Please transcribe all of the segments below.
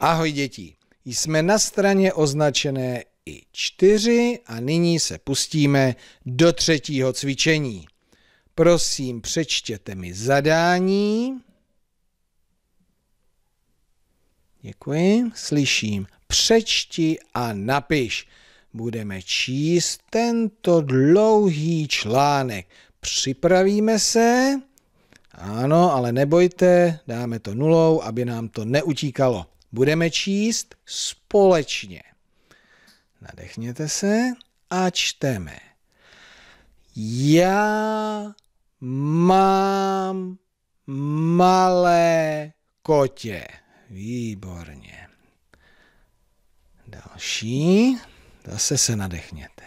Ahoj děti, jsme na straně označené i čtyři a nyní se pustíme do třetího cvičení. Prosím, přečtěte mi zadání. Děkuji, slyším. Přečti a napiš. Budeme číst tento dlouhý článek. Připravíme se. Ano, ale nebojte, dáme to nulou, aby nám to neutíkalo budeme číst společně. Nadechněte se a čteme. Já mám malé kotě. Výborně. Další. Zase se nadechněte.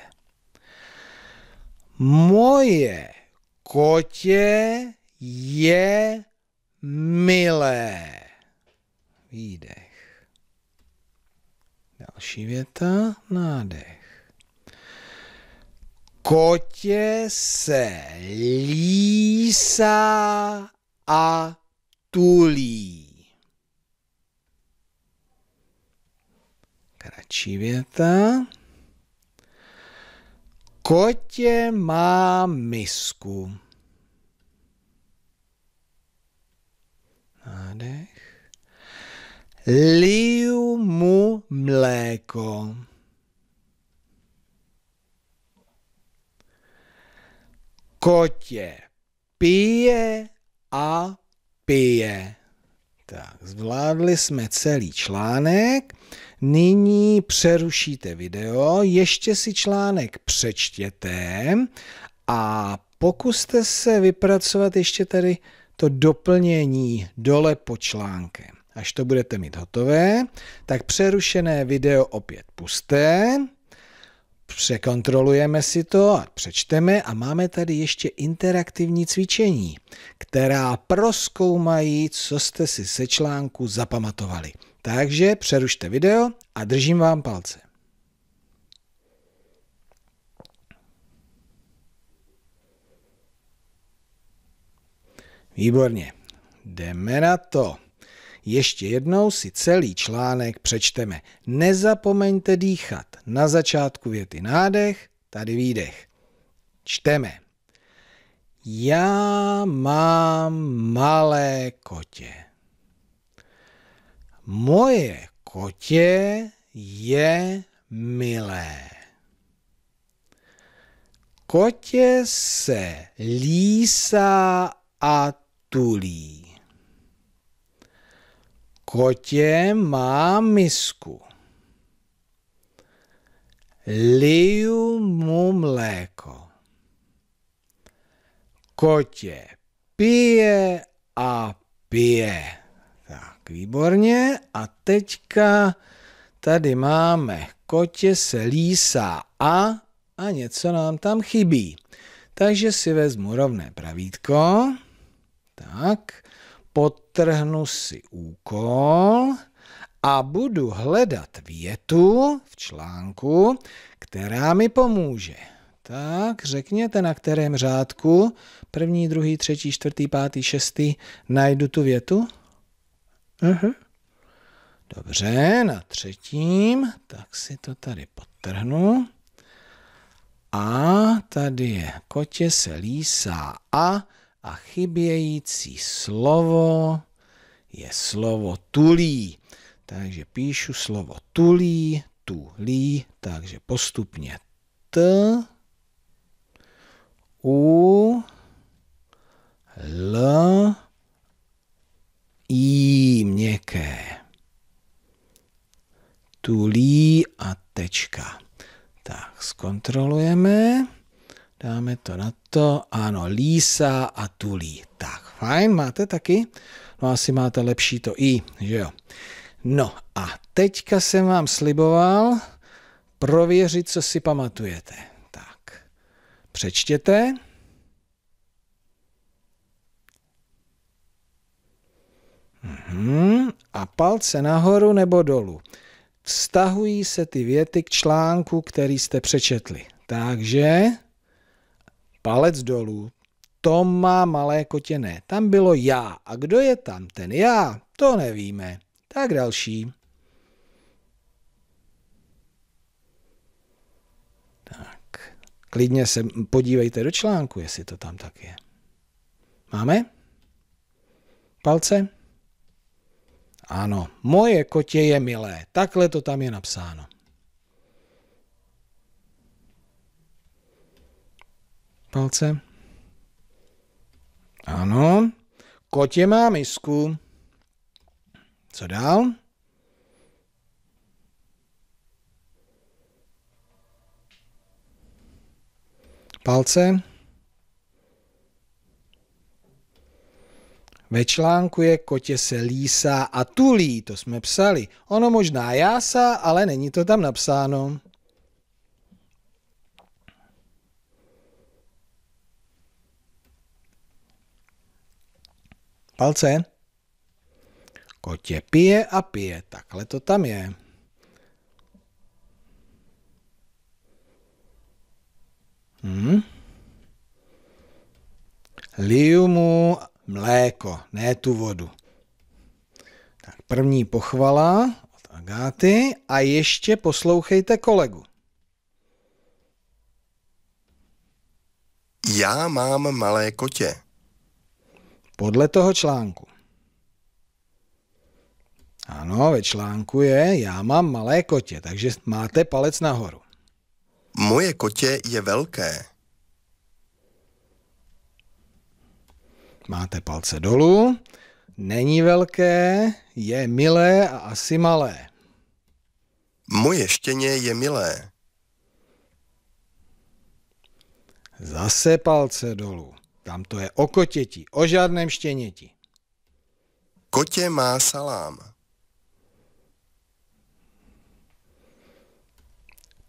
Moje kotě je milé. Výdech. Další věta, nádech. Kotě se lísá a tulí. Kratší věta. Kotě má misku. Nádech. Liju mu mléko. Kotě pije a pije. Tak, zvládli jsme celý článek. Nyní přerušíte video, ještě si článek přečtěte a pokuste se vypracovat ještě tady to doplnění dole pod článkem. Až to budete mít hotové, tak přerušené video opět pusté, překontrolujeme si to a přečteme a máme tady ještě interaktivní cvičení, která proskoumají, co jste si se článku zapamatovali. Takže přerušte video a držím vám palce. Výborně, jdeme na to. Ještě jednou si celý článek přečteme. Nezapomeňte dýchat. Na začátku věty nádech, tady výdech. Čteme. Já mám malé kotě. Moje kotě je milé. Kotě se lísá a tulí. Kotě má misku. Liju mu mléko. Kotě pije a pije. Tak, výborně. A teďka tady máme kotě se lísá a a něco nám tam chybí. Takže si vezmu rovné pravítko. Tak, pod podtrhnu si úkol a budu hledat větu v článku, která mi pomůže. Tak, řekněte, na kterém řádku, první, druhý, třetí, čtvrtý, pátý, šestý, najdu tu větu? Uh-huh. Dobře, na třetím, tak si to tady potrhnu. A tady je, kotě se lísá a a chybějící slovo je slovo tulí. Takže píšu slovo tulí, tulí, takže postupně T, U, L, I měkké. Tulí a tečka. Tak, zkontrolujeme. Dáme to na to. Ano, Lísa a Tulí. Tak, fajn, máte taky? No asi máte lepší to i, že jo. No a teďka jsem vám sliboval prověřit, co si pamatujete. Tak, přečtěte. Mhm, a palce nahoru nebo dolů. Vztahují se ty věty k článku, který jste přečetli. Takže palec dolů, to má malé kotě ne. Tam bylo já. A kdo je tam ten já? To nevíme. Tak další. Tak. Klidně se podívejte do článku, jestli to tam tak je. Máme? Palce? Ano, moje kotě je milé. Takhle to tam je napsáno. palce. Ano. Kotě má misku. Co dál? Palce. Ve článku je kotě se lísá a tulí, to jsme psali. Ono možná jásá, ale není to tam napsáno. palce. Kotě pije a pije, takhle to tam je. Hmm. Liju mu mléko, ne tu vodu. Tak první pochvala od Agáty a ještě poslouchejte kolegu. Já mám malé kotě. Podle toho článku. Ano, ve článku je, já mám malé kotě, takže máte palec nahoru. Moje kotě je velké. Máte palce dolů, není velké, je milé a asi malé. Moje štěně je milé. Zase palce dolů. Tam to je o kotěti, o žádném štěněti. Kotě má salám.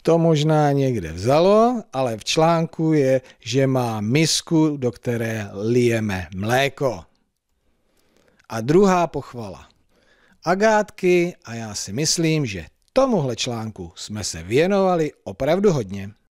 To možná někde vzalo, ale v článku je, že má misku, do které lijeme mléko. A druhá pochvala. Agátky a já si myslím, že tomuhle článku jsme se věnovali opravdu hodně.